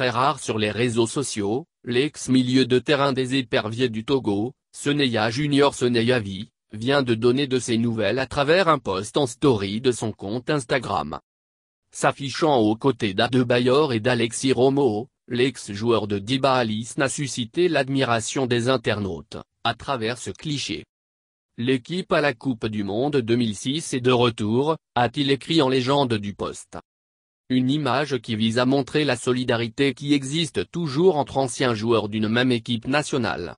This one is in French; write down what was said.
très rare sur les réseaux sociaux, l'ex-milieu de terrain des éperviers du Togo, Seneya Junior Seneyavi, vient de donner de ses nouvelles à travers un post en story de son compte Instagram. S'affichant aux côtés d'Adebayor et d'Alexis Romo, l'ex-joueur de alice n'a suscité l'admiration des internautes, à travers ce cliché. L'équipe à la Coupe du Monde 2006 est de retour, a-t-il écrit en légende du poste. Une image qui vise à montrer la solidarité qui existe toujours entre anciens joueurs d'une même équipe nationale.